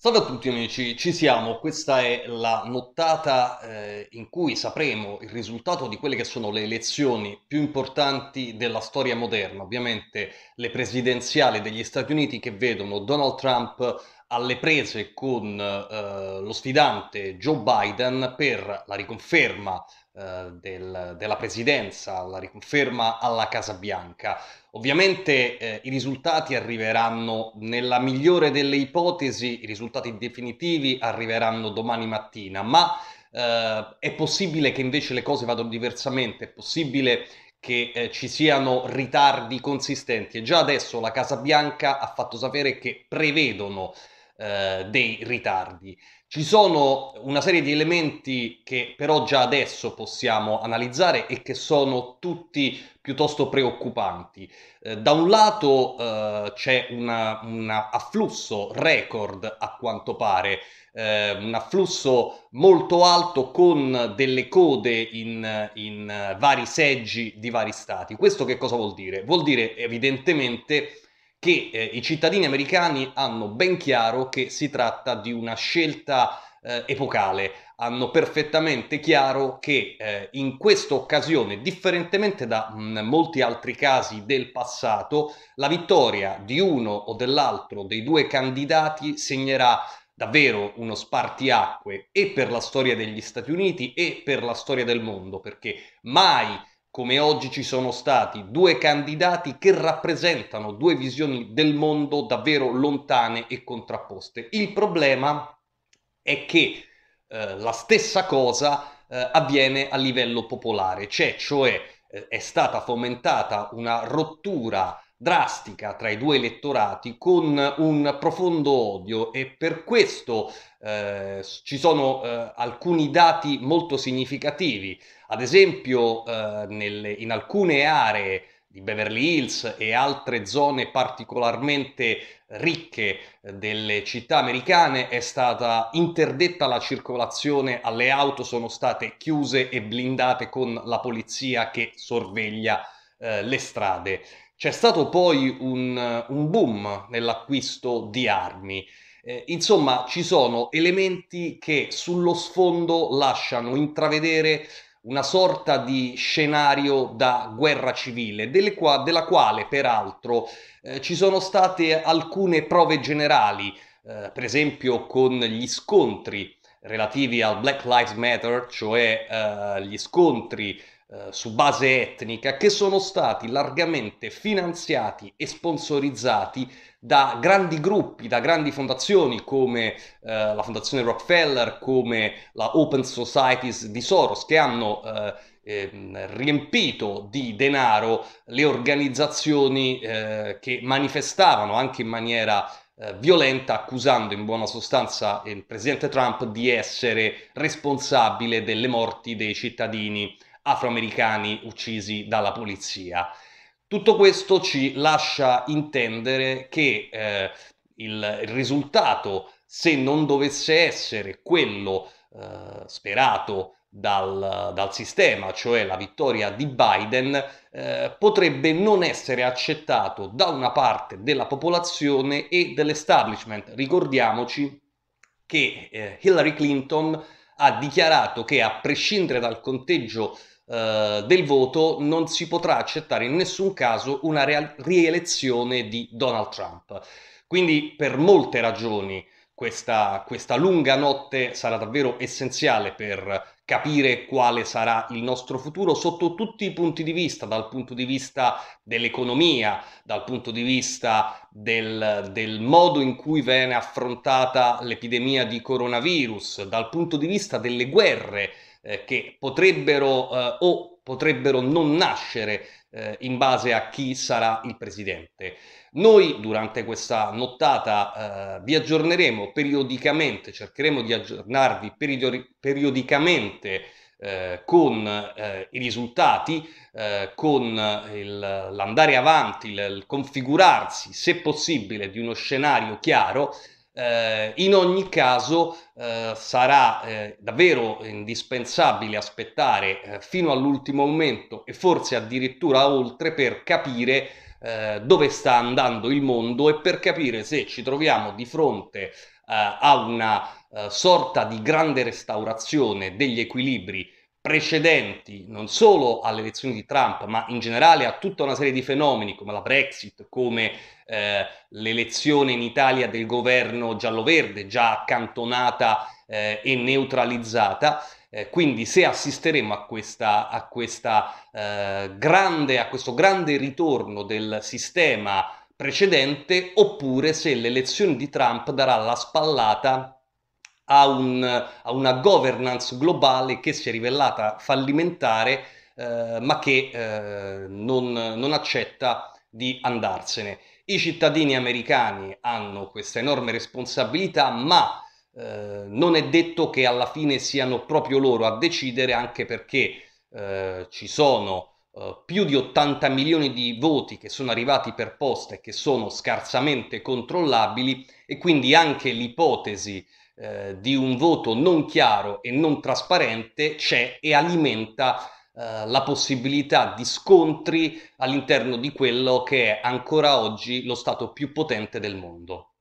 Salve a tutti amici, ci siamo. Questa è la nottata eh, in cui sapremo il risultato di quelle che sono le elezioni più importanti della storia moderna, ovviamente le presidenziali degli Stati Uniti che vedono Donald Trump alle prese con eh, lo sfidante Joe Biden per la riconferma eh, del, della presidenza, la riconferma alla Casa Bianca. Ovviamente eh, i risultati arriveranno nella migliore delle ipotesi, i risultati definitivi arriveranno domani mattina, ma eh, è possibile che invece le cose vadano diversamente, è possibile che eh, ci siano ritardi consistenti e già adesso la Casa Bianca ha fatto sapere che prevedono eh, dei ritardi. Ci sono una serie di elementi che però già adesso possiamo analizzare e che sono tutti piuttosto preoccupanti. Eh, da un lato eh, c'è un afflusso record a quanto pare, eh, un afflusso molto alto con delle code in, in eh, vari seggi di vari stati. Questo che cosa vuol dire? Vuol dire evidentemente che eh, i cittadini americani hanno ben chiaro che si tratta di una scelta eh, epocale, hanno perfettamente chiaro che eh, in questa occasione, differentemente da mh, mm, molti altri casi del passato, la vittoria di uno o dell'altro dei due candidati segnerà davvero uno spartiacque e per la storia degli Stati Uniti e per la storia del mondo, perché mai come oggi ci sono stati due candidati che rappresentano due visioni del mondo davvero lontane e contrapposte. Il problema è che eh, la stessa cosa eh, avviene a livello popolare, c'è cioè, cioè eh, è stata fomentata una rottura drastica tra i due elettorati con un profondo odio e per questo eh, ci sono eh, alcuni dati molto significativi. Ad esempio eh, nelle, in alcune aree di Beverly Hills e altre zone particolarmente ricche eh, delle città americane è stata interdetta la circolazione alle auto, sono state chiuse e blindate con la polizia che sorveglia eh, le strade. C'è stato poi un, un boom nell'acquisto di armi. Eh, insomma, ci sono elementi che sullo sfondo lasciano intravedere una sorta di scenario da guerra civile, qua, della quale peraltro eh, ci sono state alcune prove generali, eh, per esempio con gli scontri relativi al Black Lives Matter, cioè eh, gli scontri eh, su base etnica che sono stati largamente finanziati e sponsorizzati da grandi gruppi, da grandi fondazioni come eh, la Fondazione Rockefeller, come la Open Societies di Soros, che hanno eh, ehm, riempito di denaro le organizzazioni eh, che manifestavano anche in maniera eh, violenta, accusando in buona sostanza il presidente Trump di essere responsabile delle morti dei cittadini afroamericani uccisi dalla polizia. Tutto questo ci lascia intendere che eh, il, risultato, se non dovesse essere quello eh, sperato dal, dal, sistema, cioè la vittoria di Biden, eh, potrebbe non essere accettato da una parte della popolazione e dell'establishment. Ricordiamoci che eh, Hillary Clinton ha dichiarato che a prescindere dal conteggio eh, del voto non si potrà accettare in nessun caso una real- rielezione di Donald Trump. Quindi per molte ragioni questa, questa lunga notte sarà davvero essenziale per capire quale sarà il nostro futuro sotto tutti i punti di vista, dal punto di vista dell'economia, dal punto di vista del, del, modo in cui viene affrontata l'epidemia di coronavirus, dal punto di vista delle guerre eh, che potrebbero eh, o potrebbero non nascere eh, in base a chi sarà il presidente. Noi durante questa nottata eh, vi aggiorneremo periodicamente, cercheremo di aggiornarvi periodi periodicamente eh, con eh, i risultati, eh, con l'andare avanti, il, il configurarsi, se possibile, di uno scenario chiaro eh, in ogni caso eh, sarà eh, davvero indispensabile aspettare eh, fino all'ultimo momento e forse addirittura oltre per capire eh, dove sta andando il mondo e per capire se ci troviamo di fronte eh, a una sorta di grande restaurazione degli equilibri precedenti non solo alle elezioni di Trump, ma in generale a tutta una serie di fenomeni come la Brexit, come eh, l'elezione in Italia del governo giallo-verde, già accantonata eh, e neutralizzata. Eh, quindi se assisteremo a, questa, a, questa, eh, grande, a questo grande ritorno del sistema precedente oppure se l'elezione di Trump darà la spallata a, un, a una governance globale che si è rivelata fallimentare eh, ma che eh, non, non accetta di andarsene. I cittadini americani hanno questa enorme responsabilità ma eh, non è detto che alla fine siano proprio loro a decidere anche perché eh, ci sono eh, più di 80 milioni di voti che sono arrivati per posta e che sono scarsamente controllabili e quindi anche l'ipotesi eh, di un voto non chiaro e non trasparente c'è e alimenta eh, la possibilità di scontri all'interno di quello che è ancora oggi lo Stato più potente del mondo.